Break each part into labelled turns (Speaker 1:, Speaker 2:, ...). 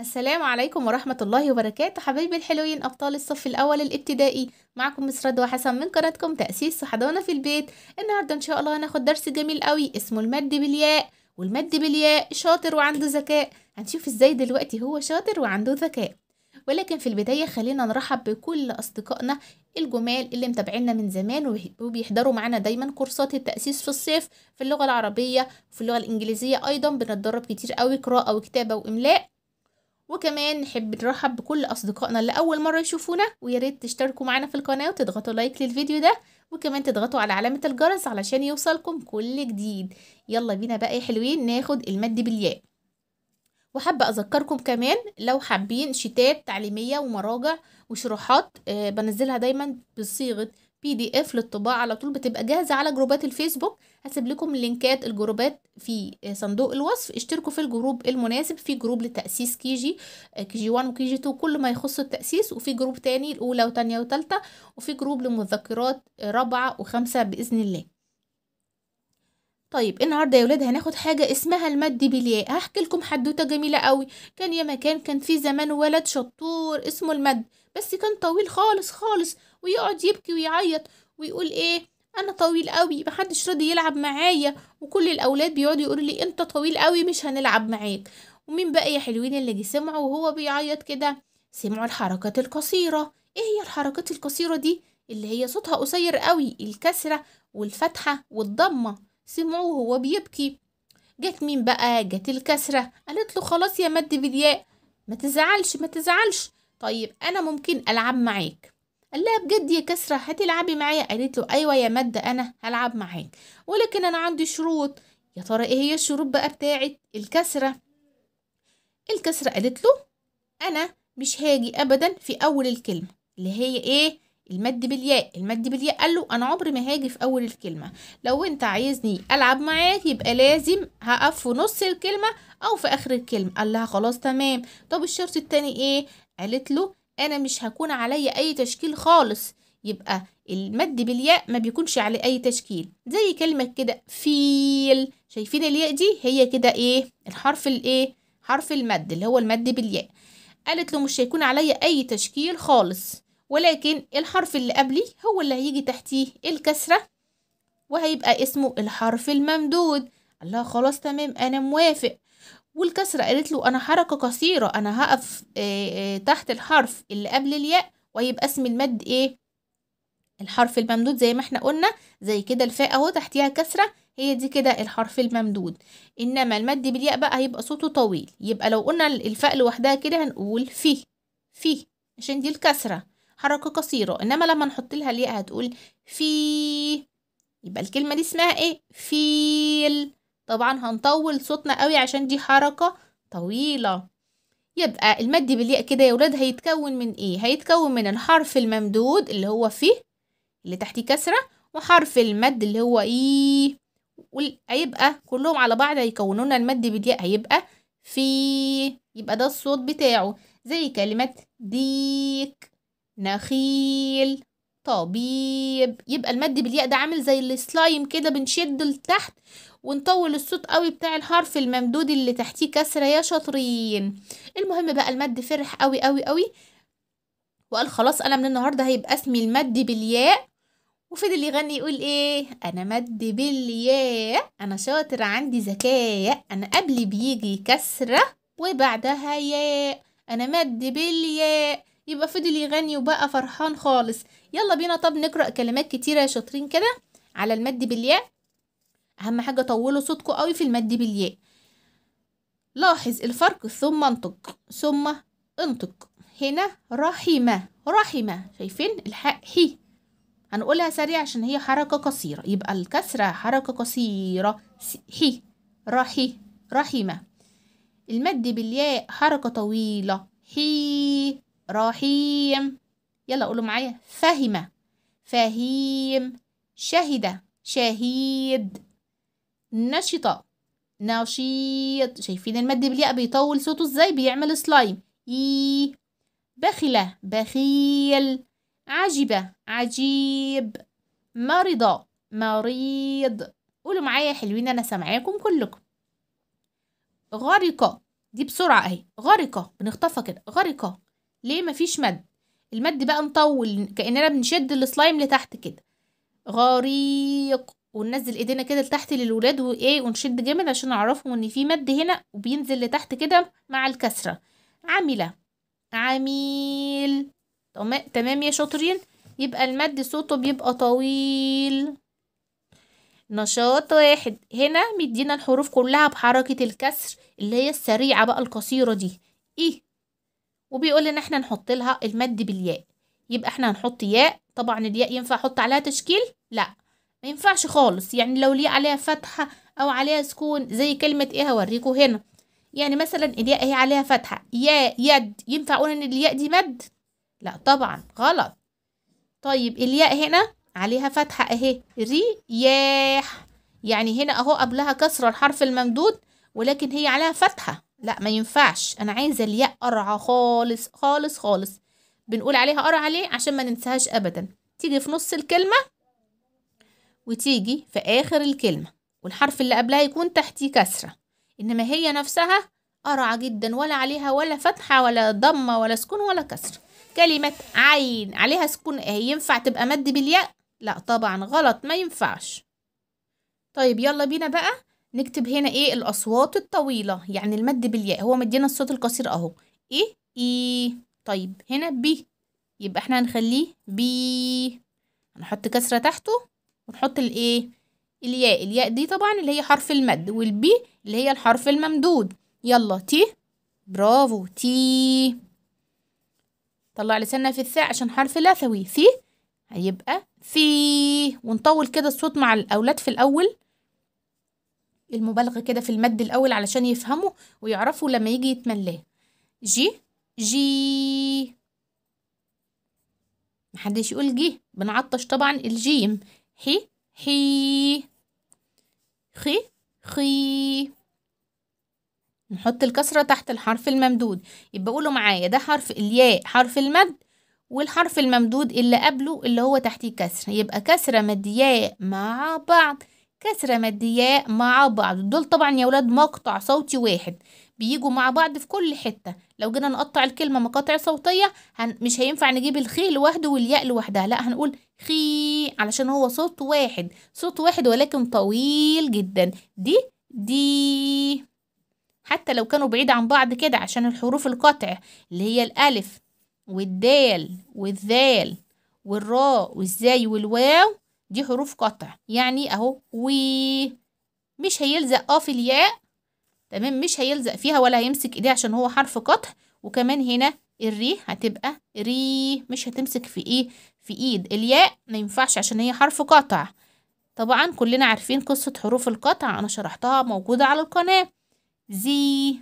Speaker 1: السلام عليكم ورحمة الله وبركاته حبايبي الحلوين أبطال الصف الأول الابتدائي معكم مسرد وحسن من قناتكم تأسيس حضانة في البيت النهاردة إن شاء الله هناخد درس جميل قوي اسمه المد بالياء والمد بالياء شاطر وعنده ذكاء هنشوف إزاي دلوقتي هو شاطر وعنده ذكاء ولكن في البداية خلينا نرحب بكل أصدقائنا الجمال اللي متابعينا من زمان وبيحضروا معانا دايما كورسات التأسيس في الصيف في اللغة العربية وفي اللغة الإنجليزية أيضا بنتدرب كتير قوي قراءة وكتابة وإملاء وكمان نحب نرحب بكل أصدقائنا اللي أول مرة يشوفونا ويا ريت تشتركوا معانا في القناة وتضغطوا لايك للفيديو ده وكمان تضغطوا على علامة الجرس علشان يوصلكم كل جديد يلا بينا بقى يا حلوين ناخد المد بالياء وحابة أذكركم كمان لو حابين شتات تعليمية ومراجع وشروحات آه، بنزلها دايما بصيغة بي دي اف للطباعه على طول بتبقى جاهزه على جروبات الفيسبوك هسيب لكم لينكات الجروبات في آه، صندوق الوصف اشتركوا في الجروب المناسب في جروب لتاسيس كي جي آه، كي جي 1 وكي جي 2 كل ما يخص التاسيس وفي جروب تاني الاولى وتانية وتالتة وفي جروب لمذكرات آه، رابعه وخمسه باذن الله طيب النهارده يا ولاد هناخد حاجه اسمها المد بالياء هحكي لكم حدوته جميله قوي كان يا مكان كان في زمان ولد شطور اسمه المد بس كان طويل خالص خالص ويقعد يبكي ويعيط ويقول ايه انا طويل قوي محدش راضي يلعب معايا وكل الاولاد بيقعدوا يقولوا لي انت طويل قوي مش هنلعب معاك ومين بقى يا حلوين اللي جه سمعوا وهو بيعيط كده سمعوا الحركات القصيره ايه هي الحركات القصيره دي اللي هي صوتها قصير قوي الكسره والفتحه والضمه سمعوه وهو بيبكي جت مين بقى جت الكسره قالت له خلاص يا مد بدياء ما تزعلش ما تزعلش طيب انا ممكن العب معاك قال لها بجد يا كسرة هتلعبي معايا قالت له أيوة يا مادة أنا هلعب معاك ولكن أنا عندي شروط يا ترى إيه هي الشروط بقى بتاعة الكسرة الكسرة قالت له أنا مش هاجي أبدا في أول الكلمة اللي هي إيه المد بالياء المد بالياء قال له أنا عمري ما هاجي في أول الكلمة لو أنت عايزني ألعب معاك يبقى لازم هقف في نص الكلمة أو في آخر الكلمة قال لها خلاص تمام طب الشرط التاني إيه قالت له انا مش هكون عليا اي تشكيل خالص يبقى المد بالياء ما بيكونش عليه اي تشكيل زي كلمه كده فيل شايفين الياء دي هي كده ايه الحرف الايه حرف المد اللي هو المد بالياء قالت له مش هيكون عليا اي تشكيل خالص ولكن الحرف اللي قبلي هو اللي هيجي تحتيه الكسره وهيبقى اسمه الحرف الممدود الله خلاص تمام انا موافق والكسرة قالت له أنا حركة قصيرة أنا هقف تحت الحرف اللي قبل الياء ويبقى اسم المد إيه؟ الحرف الممدود زي ما احنا قلنا زي كده الفاء اهو تحتيها كسرة هي دي كده الحرف الممدود إنما المد بالياء بقى هيبقى صوته طويل يبقى لو قلنا الفاء لوحدها كده هنقول فيه فيه عشان دي الكسرة حركة قصيرة إنما لما نحط لها الياء هتقول فيه يبقى الكلمة دي اسمها إيه؟ فيل طبعا هنطول صوتنا قوي عشان دي حركة طويلة يبقى المد بالياء كده يا ولاد هيتكون من ايه هيتكون من الحرف الممدود اللي هو فيه اللي تحتيه كسرة وحرف المد اللي هو ايه هيبقى كلهم على بعض هيكونوا لنا المد بالياء هيبقى في يبقى ده الصوت بتاعه زي كلمة ديك نخيل طبيب يبقى المد بالياء ده عامل زي السلايم كده بنشد لتحت ونطول الصوت قوي بتاع الحرف الممدود اللي تحتيه كسرة يا شاطرين المهم بقى المد فرح قوي قوي قوي وقال خلاص انا من النهارده هيبقى اسمي المد بالياء وفضل يغني يقول ايه انا مد بالياء انا شاطر عندي ذكاء انا قبل بيجي كسره وبعدها ياء انا مد بالياء يبقى فضل يغني وبقى فرحان خالص يلا بينا طب نقرا كلمات كتيره يا شاطرين كده على المد بالياء اهم حاجه طولوا صوتكم قوي في المد بالياء لاحظ الفرق ثم انطق ثم انطق هنا رحمه رحمه شايفين الحق حي هنقولها سريع عشان هي حركه قصيره يبقى الكسره حركه قصيره حي رحي رحمه المد بالياء حركه طويله هي رحيم يلا قولوا معايا فهم فهيم شهد شهيد نشطة نشيط شايفين المد بالياء بيطول صوته ازاي بيعمل سلايم اي بخلة بخيل عجبة عجيب مرضة مريض قولوا معايا حلوين انا سامعاكم كلكم غرقة دي بسرعة اهي غرقة بنخطفها كده غرقة ليه مفيش مد المد بقى مطول كأننا بنشد السلايم لتحت كده غريق وننزل ايدينا كده لتحت للولاد وايه ونشد جامد عشان نعرفهم ان في مد هنا وبينزل لتحت كده مع الكسره عامله عميل تمام يا شاطرين يبقى المد صوته بيبقى طويل نشاط واحد هنا مدينا الحروف كلها بحركة الكسر اللي هي السريعة بقى القصيرة دي إيه وبيقول ان احنا نحط لها المد بالياء يبقى احنا هنحط ياء طبعا الياء ينفع احط عليها تشكيل لا ما ينفعش خالص يعني لو ليه عليها فتحة أو عليها سكون زي كلمة إيه هوريكوا هنا يعني مثلا الياء هي عليها فتحة يا يد ينفع أقول إن الياء دي مد لا طبعا غلط طيب الياء هنا عليها فتحة أهي رياح يعني هنا أهو قبلها كسرة الحرف الممدود ولكن هي عليها فتحة لا ما ينفعش أنا عايزة الياء قرعة خالص خالص خالص بنقول عليها قرعة ليه عشان ما ننساهاش أبدا تيجي في نص الكلمة وتيجي في آخر الكلمة والحرف اللي قبلها يكون تحتيه كسرة إنما هي نفسها قرعة جدا ولا عليها ولا فتحة ولا ضمة ولا سكون ولا كسر كلمة عين عليها سكون ايه ينفع تبقى مد بالياء؟ لا طبعا غلط ما ينفعش طيب يلا بينا بقى نكتب هنا ايه الأصوات الطويلة يعني المد بالياء هو مدينا الصوت القصير اهو ايه ايه طيب هنا بي يبقى احنا هنخليه بي هنحط كسرة تحته ونحط الايه الياء الياء دي طبعا اللي هي حرف المد والبي اللي هي الحرف الممدود يلا تي برافو تي طلع لساننا في الثاء عشان حرف لثوي ثي هيبقى ثي ونطول كده الصوت مع الاولاد في الاول المبالغة كده في المد الأول علشان يفهموا ويعرفوا لما يجي يتملاه جي جي محدش يقول جي بنعطش طبعا الجيم حي حي خي خي نحط الكسرة تحت الحرف الممدود يبقى قولوا معايا ده حرف الياء حرف المد والحرف الممدود اللي قبله اللي هو تحتيه كسر يبقى كسرة مدياء مع بعض كسرة مدياء مع بعض دول طبعا يا ولاد مقطع صوتي واحد بيجوا مع بعض في كل حتة لو جينا نقطع الكلمة مقاطع صوتية هن... مش هينفع نجيب الخي لوحده والياء لوحدها لا هنقول خي علشان هو صوت واحد صوت واحد ولكن طويل جدا دي دي حتى لو كانوا بعيد عن بعض كده عشان الحروف القطع اللي هي الألف والدال والذال والراء والزاي والواو دي حروف قطع يعني اهو وي مش هيلزق اه في الياء تمام مش هيلزق فيها ولا هيمسك ايديه عشان هو حرف قطع وكمان هنا الري هتبقى ري مش هتمسك في ايه في ايد الياء ما ينفعش عشان هي حرف قطع طبعا كلنا عارفين قصة حروف القطع انا شرحتها موجودة على القناة زي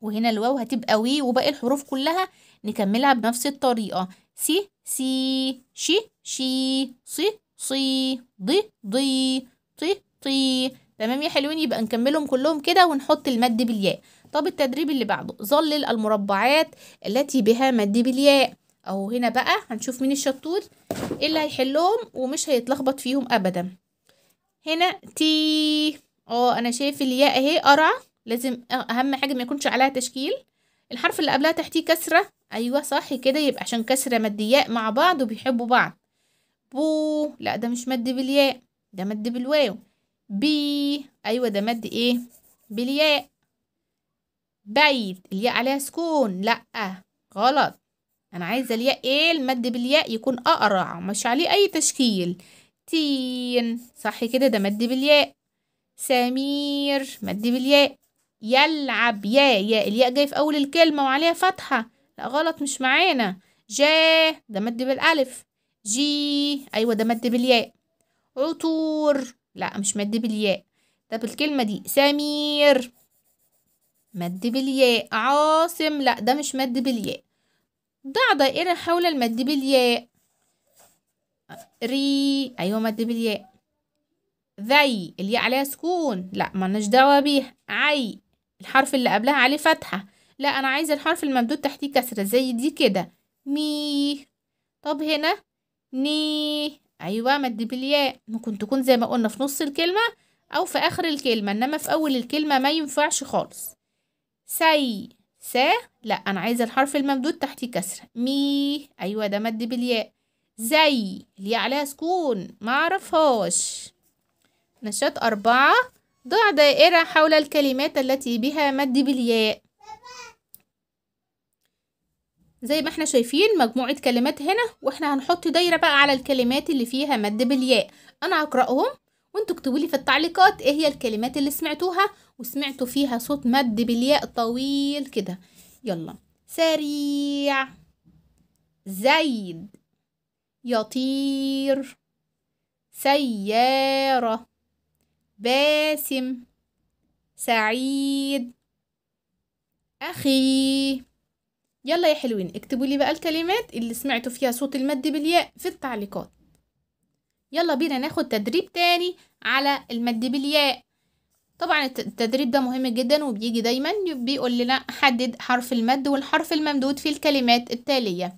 Speaker 1: وهنا الواو هتبقى وي وباقي الحروف كلها نكملها بنفس الطريقة سي سي شي شي صي صي ضي ضي طي طي تمام يا حلوين يبقى نكملهم كلهم كده ونحط المد بالياء طب التدريب اللي بعده ظلل المربعات التي بها مد بالياء اهو هنا بقى هنشوف مين الشطور اللي هيحلهم ومش هيتلخبط فيهم ابدا هنا تي اه انا شايف الياء اهي قرع لازم اهم حاجه ما يكونش عليها تشكيل الحرف اللي قبلها تحتيه كسره ايوه صح كده يبقى عشان كسره مد ياء مع بعض وبيحبوا بعض بو لا ده مش مد بالياء ده مد بالواو بي أيوة ده مد إيه بالياء بيت الياء عليها سكون لأ غلط أنا عايزة الياء إيه المد بالياء يكون أقرع مش عليه أي تشكيل تين صح كده ده مد بالياء سمير مد بالياء يلعب يا يا الياء جاي في أول الكلمة وعليها فتحة لأ غلط مش معانا جا ده مد بالألف جي أيوة ده مد بالياء عطور لا مش مد بالياء طب الكلمة دي سمير مد بالياء عاصم لا ده مش مد بالياء ضع دائرة حول المد بالياء ري أيوة مد بالياء ذي الياء عليها سكون لا مالناش دعوة بيها عي الحرف اللي قبلها عليه فتحة لا أنا عايزة الحرف الممدود تحتيه كسرة زي دي كده مي طب هنا ني أيوة مد بالياء ممكن تكون زي ما قلنا في نص الكلمة أو في آخر الكلمة إنما في أول الكلمة ما ينفعش خالص سي سا لا أنا عايزة الحرف الممدود تحتيه كسرة مي أيوة ده مد بالياء زي اللي عليها سكون معرفهاش نشاط أربعة ضع دائرة حول الكلمات التي بها مد بالياء زي ما احنا شايفين مجموعة كلمات هنا واحنا هنحط دايرة بقى على الكلمات اللي فيها مد بالياء انا هقرأهم وانتوا اكتبوا لي في التعليقات ايه هي الكلمات اللي سمعتوها وسمعتوا فيها صوت مد بالياء طويل كده يلا سريع زيد يطير سيارة باسم سعيد أخي يلا يا حلوين اكتبوا لي بقى الكلمات اللي سمعتوا فيها صوت المد بالياء في التعليقات يلا بينا ناخد تدريب تاني على المد بالياء طبعا التدريب ده مهم جدا وبيجي دايما بيقول لنا حدد حرف المد والحرف الممدود في الكلمات التالية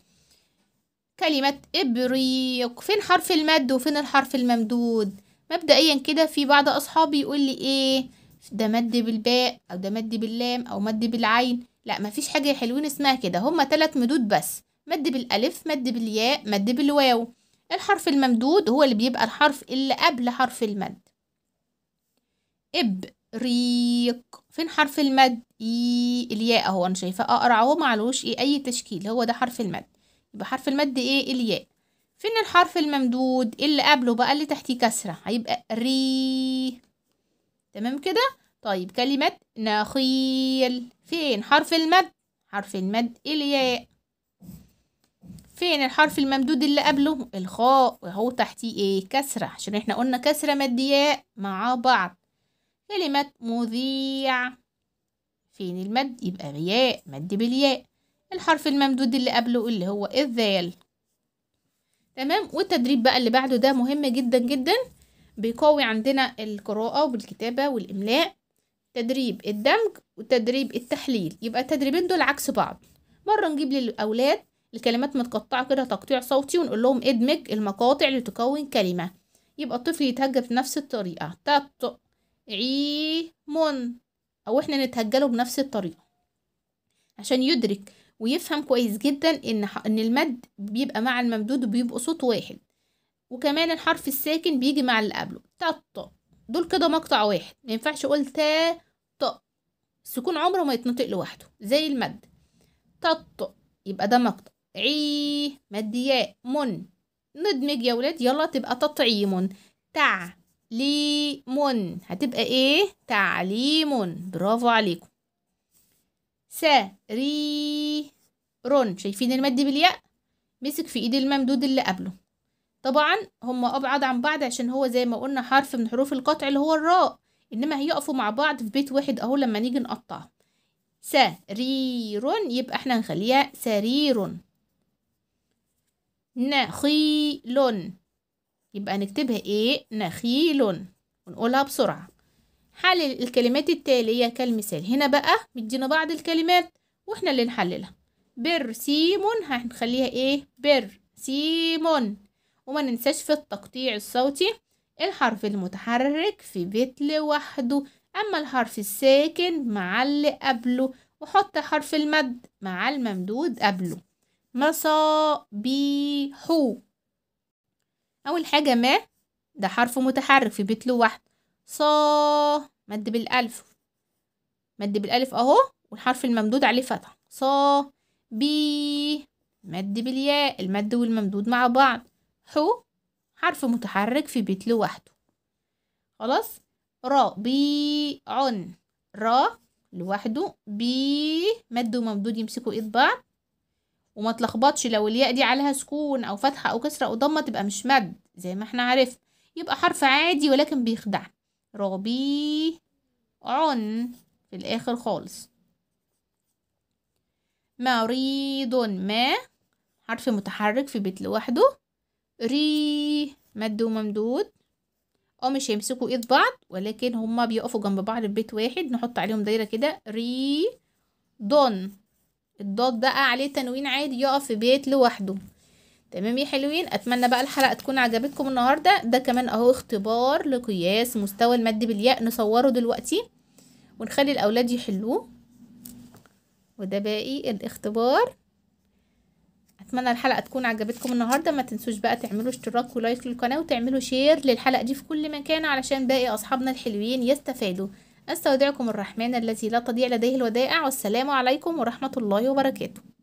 Speaker 1: كلمة إبريق فين حرف المد وفين الحرف الممدود مبدئيا كده في بعض أصحابي يقول لي إيه ده مد بالباء أو ده مد باللام أو مد بالعين لا مفيش حاجة حلوين اسمها كده هما تلات مدود بس مد بالألف مد بالياء مد بالواو الحرف الممدود هو اللي بيبقى الحرف اللي قبل حرف المد اب ريق فين حرف المد إي الياء أهو أنا شايفاه أقرع أهو معلوش إيه أي تشكيل هو ده حرف المد يبقى حرف المد إيه الياء فين الحرف الممدود اللي قبله بقى اللي تحتيه كسرة هيبقى ري تمام كده طيب كلمة نخيل فين حرف المد حرف المد الياء فين الحرف الممدود اللي قبله الخاء وهو تحتيه ايه كسرة عشان احنا قلنا كسرة ياء مع بعض كلمة مذيع فين المد يبقى ياء مد بالياء الحرف الممدود اللي قبله اللي هو الذال تمام والتدريب بقى اللي بعده ده مهم جدا جدا بيقوي عندنا القراءة والكتابة والإملاء تدريب الدمج وتدريب التحليل يبقى التدريبين دول عكس بعض مرة نجيب للأولاد الكلمات متقطعة كده تقطيع صوتي ونقول لهم ادمج المقاطع لتكون كلمة يبقى الطفل يتهجى بنفس الطريقة تط مون أو إحنا نتهجله بنفس الطريقة عشان يدرك ويفهم كويس جدا إن إن المد بيبقى مع الممدود وبيبقى صوت واحد وكمان الحرف الساكن بيجي مع اللي قبله تط دول كده مقطع واحد مينفعش أقول تا السكون عمره ما يتنطق لوحده زي المد تط يبقى ده مقطع عي مد ياء من ندمج يا ولاد يلا تبقى تطعيم تع لي من هتبقى ايه تعليم برافو عليكم س ري رون شايفين المد بالياء مسك في ايد الممدود اللي قبله طبعا هما ابعد عن بعض عشان هو زي ما قلنا حرف من حروف القطع اللي هو الراء انما هيقفوا مع بعض في بيت واحد اهو لما نيجي نقطع سرير يبقى احنا هنخليها سرير نخيل يبقى نكتبها ايه نخيل ونقولها بسرعة حل الكلمات التالية كالمثال هنا بقى مدينا بعض الكلمات واحنا اللي نحللها برسيم هنخليها ايه برسيم وما ننساش في التقطيع الصوتي الحرف المتحرك في بيت لوحده أما الحرف الساكن مع اللي قبله وحط حرف المد مع الممدود قبله مصابيحو أول حاجة ما ده حرف متحرك في بيت لوحده صا مد بالألف مد بالألف أهو والحرف الممدود عليه فتح صا بي مد بالياء المد والممدود مع بعض حو حرف متحرك في بيت لوحده خلاص را بي عن را لوحده بي مد وممدود يمسكوا ايد بعض وما تلخبطش لو الياء دي عليها سكون او فتحه او كسره او ضمه تبقى مش مد زي ما احنا عرفنا يبقى حرف عادي ولكن بيخدعنا ربي عن في الاخر خالص مريض ما حرف متحرك في بيت لوحده ري مد وممدود اه مش هيمسكوا ايد بعض ولكن هما بيقفوا جنب بعض في بيت واحد نحط عليهم دايره كده ري دون الضاد ده عليه تنوين عادي يقف في بيت لوحده تمام يا حلوين اتمنى بقى الحلقه تكون عجبتكم النهارده ده كمان اهو اختبار لقياس مستوى المد بالياء نصوره دلوقتي ونخلي الاولاد يحلوه وده باقي الاختبار اتمنى الحلقه تكون عجبتكم النهارده ما تنسوش بقى تعملوا اشتراك ولايك للقناه وتعملوا شير للحلقه دي في كل مكان علشان باقي اصحابنا الحلوين يستفادوا استودعكم الرحمن الذي لا تضيع لديه الودائع والسلام عليكم ورحمه الله وبركاته